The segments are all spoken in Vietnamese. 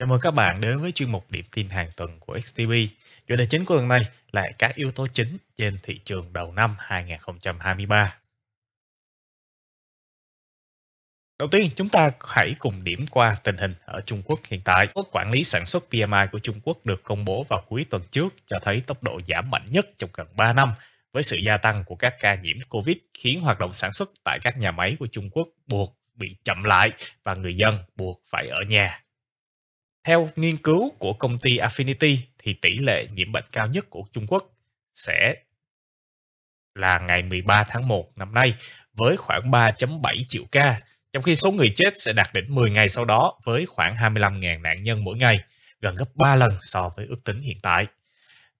Chào mừng các bạn đến với chuyên mục điểm tin hàng tuần của XTB. Chủ đề chính của tuần này là các yếu tố chính trên thị trường đầu năm 2023. Đầu tiên, chúng ta hãy cùng điểm qua tình hình ở Trung Quốc hiện tại. Mức quản lý sản xuất PMI của Trung Quốc được công bố vào cuối tuần trước cho thấy tốc độ giảm mạnh nhất trong gần 3 năm với sự gia tăng của các ca nhiễm COVID khiến hoạt động sản xuất tại các nhà máy của Trung Quốc buộc bị chậm lại và người dân buộc phải ở nhà theo nghiên cứu của công ty Affinity thì tỷ lệ nhiễm bệnh cao nhất của Trung Quốc sẽ là ngày 13 tháng 1 năm nay với khoảng 3.7 triệu ca, trong khi số người chết sẽ đạt đỉnh 10 ngày sau đó với khoảng 25.000 nạn nhân mỗi ngày, gần gấp 3 lần so với ước tính hiện tại.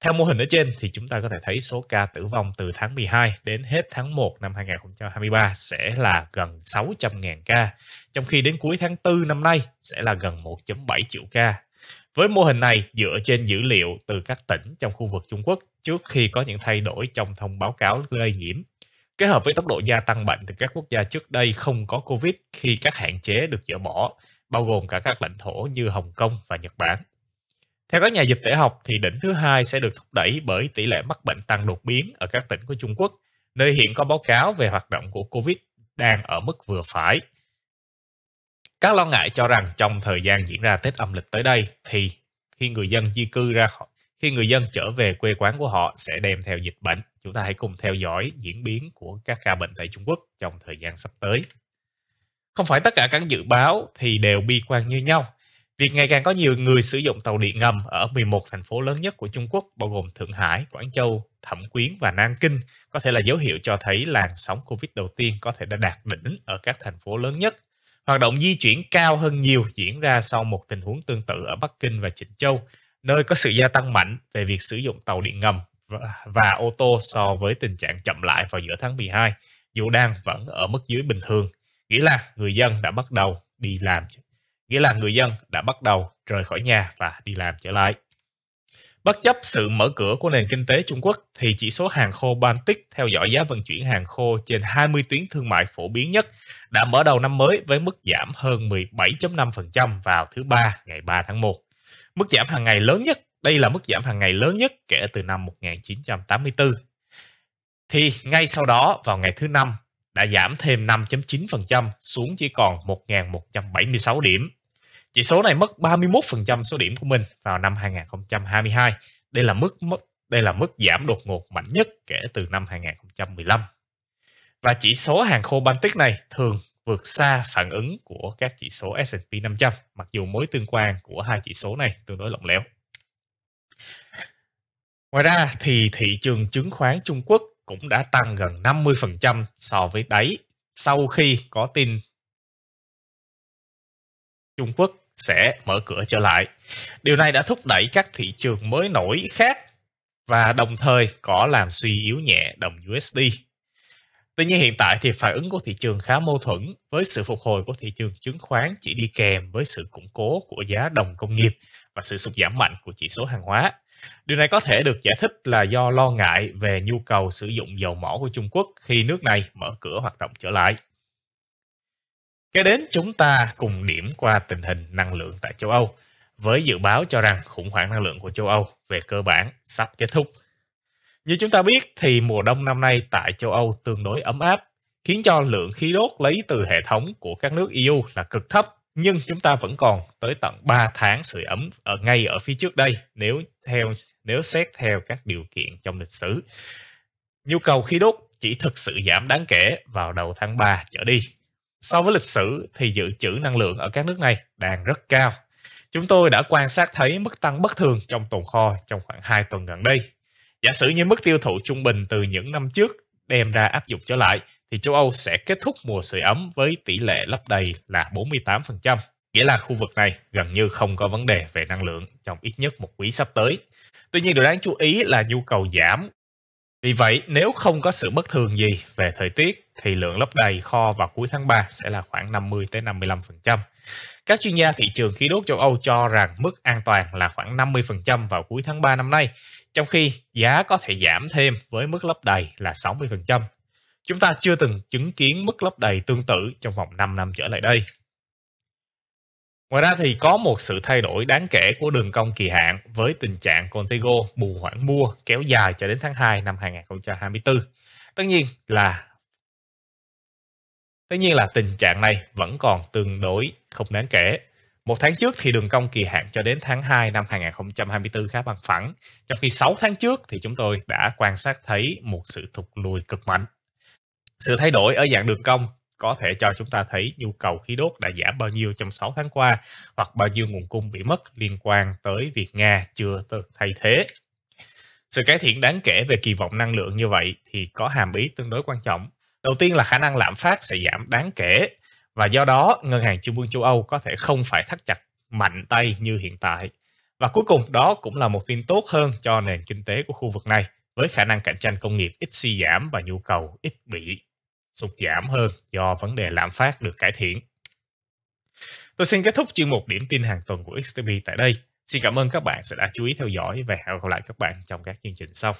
Theo mô hình ở trên thì chúng ta có thể thấy số ca tử vong từ tháng 12 đến hết tháng 1 năm 2023 sẽ là gần 600.000 ca, trong khi đến cuối tháng 4 năm nay sẽ là gần 1.7 triệu ca. Với mô hình này dựa trên dữ liệu từ các tỉnh trong khu vực Trung Quốc trước khi có những thay đổi trong thông báo cáo lây nhiễm kết hợp với tốc độ gia tăng bệnh từ các quốc gia trước đây không có Covid khi các hạn chế được dỡ bỏ, bao gồm cả các lãnh thổ như Hồng Kông và Nhật Bản. Theo các nhà dịch tễ học thì đỉnh thứ hai sẽ được thúc đẩy bởi tỷ lệ mắc bệnh tăng đột biến ở các tỉnh của Trung Quốc, nơi hiện có báo cáo về hoạt động của Covid đang ở mức vừa phải. Các lo ngại cho rằng trong thời gian diễn ra Tết âm lịch tới đây thì khi người dân di cư ra khỏi khi người dân trở về quê quán của họ sẽ đem theo dịch bệnh. Chúng ta hãy cùng theo dõi diễn biến của các ca bệnh tại Trung Quốc trong thời gian sắp tới. Không phải tất cả các dự báo thì đều bi quan như nhau, Việc ngày càng có nhiều người sử dụng tàu điện ngầm ở 11 thành phố lớn nhất của Trung Quốc, bao gồm Thượng Hải, Quảng Châu, Thẩm Quyến và Nam Kinh, có thể là dấu hiệu cho thấy làn sóng Covid đầu tiên có thể đã đạt đỉnh ở các thành phố lớn nhất. Hoạt động di chuyển cao hơn nhiều diễn ra sau một tình huống tương tự ở Bắc Kinh và Trịnh Châu, nơi có sự gia tăng mạnh về việc sử dụng tàu điện ngầm và ô tô so với tình trạng chậm lại vào giữa tháng 12, dù đang vẫn ở mức dưới bình thường. Nghĩa là người dân đã bắt đầu đi làm nghĩa là người dân đã bắt đầu rời khỏi nhà và đi làm trở lại. Bất chấp sự mở cửa của nền kinh tế Trung Quốc thì chỉ số hàng khô Baltic theo dõi giá vận chuyển hàng khô trên 20 tuyến thương mại phổ biến nhất đã mở đầu năm mới với mức giảm hơn 17.5% vào thứ ba ngày 3 tháng 1. Mức giảm hàng ngày lớn nhất, đây là mức giảm hàng ngày lớn nhất kể từ năm 1984. Thì ngay sau đó vào ngày thứ năm đã giảm thêm 5.9% xuống chỉ còn 1.176 điểm chỉ số này mất 31% số điểm của mình vào năm 2022. Đây là mức, mất, đây là mức giảm đột ngột mạnh nhất kể từ năm 2015. Và chỉ số hàng khô Baltic này thường vượt xa phản ứng của các chỉ số S&P 500, mặc dù mối tương quan của hai chỉ số này tương đối lỏng lẻo. Ngoài ra thì thị trường chứng khoán Trung Quốc cũng đã tăng gần 50% so với đáy sau khi có tin Trung Quốc sẽ mở cửa trở lại. Điều này đã thúc đẩy các thị trường mới nổi khác và đồng thời có làm suy yếu nhẹ đồng USD. Tuy nhiên hiện tại thì phản ứng của thị trường khá mâu thuẫn với sự phục hồi của thị trường chứng khoán chỉ đi kèm với sự củng cố của giá đồng công nghiệp và sự sụt giảm mạnh của chỉ số hàng hóa. Điều này có thể được giải thích là do lo ngại về nhu cầu sử dụng dầu mỏ của Trung Quốc khi nước này mở cửa hoạt động trở lại. Kế đến chúng ta cùng điểm qua tình hình năng lượng tại châu Âu với dự báo cho rằng khủng hoảng năng lượng của châu Âu về cơ bản sắp kết thúc. Như chúng ta biết thì mùa đông năm nay tại châu Âu tương đối ấm áp, khiến cho lượng khí đốt lấy từ hệ thống của các nước EU là cực thấp, nhưng chúng ta vẫn còn tới tận 3 tháng sưởi ấm ở ngay ở phía trước đây nếu theo nếu xét theo các điều kiện trong lịch sử. Nhu cầu khí đốt chỉ thực sự giảm đáng kể vào đầu tháng 3 trở đi So với lịch sử thì dự trữ năng lượng ở các nước này đang rất cao. Chúng tôi đã quan sát thấy mức tăng bất thường trong tồn kho trong khoảng 2 tuần gần đây. Giả sử như mức tiêu thụ trung bình từ những năm trước đem ra áp dụng trở lại thì châu Âu sẽ kết thúc mùa sưởi ấm với tỷ lệ lấp đầy là 48%, nghĩa là khu vực này gần như không có vấn đề về năng lượng trong ít nhất một quý sắp tới. Tuy nhiên điều đáng chú ý là nhu cầu giảm vì vậy, nếu không có sự bất thường gì về thời tiết thì lượng lấp đầy kho vào cuối tháng 3 sẽ là khoảng 50 tới 55%. Các chuyên gia thị trường khí đốt châu Âu cho rằng mức an toàn là khoảng 50% vào cuối tháng 3 năm nay, trong khi giá có thể giảm thêm với mức lấp đầy là 60%. Chúng ta chưa từng chứng kiến mức lấp đầy tương tự trong vòng 5 năm trở lại đây. Ngoài ra thì có một sự thay đổi đáng kể của đường cong kỳ hạn với tình trạng contigo bù hoãn mua kéo dài cho đến tháng 2 năm 2024. Tất nhiên là Tất nhiên là tình trạng này vẫn còn tương đối không đáng kể. Một tháng trước thì đường cong kỳ hạn cho đến tháng 2 năm 2024 khá bằng phẳng, trong khi 6 tháng trước thì chúng tôi đã quan sát thấy một sự thụt lùi cực mạnh. Sự thay đổi ở dạng đường cong có thể cho chúng ta thấy nhu cầu khí đốt đã giảm bao nhiêu trong 6 tháng qua hoặc bao nhiêu nguồn cung bị mất liên quan tới việc Nga chưa được thay thế. Sự cải thiện đáng kể về kỳ vọng năng lượng như vậy thì có hàm ý tương đối quan trọng. Đầu tiên là khả năng lạm phát sẽ giảm đáng kể và do đó ngân hàng trung ương châu Âu có thể không phải thắt chặt mạnh tay như hiện tại. Và cuối cùng đó cũng là một tin tốt hơn cho nền kinh tế của khu vực này với khả năng cạnh tranh công nghiệp ít suy giảm và nhu cầu ít bị sụt giảm hơn do vấn đề lạm phát được cải thiện. Tôi xin kết thúc chương mục điểm tin hàng tuần của XTB tại đây. Xin cảm ơn các bạn sẽ đã chú ý theo dõi và hẹn gặp lại các bạn trong các chương trình sau.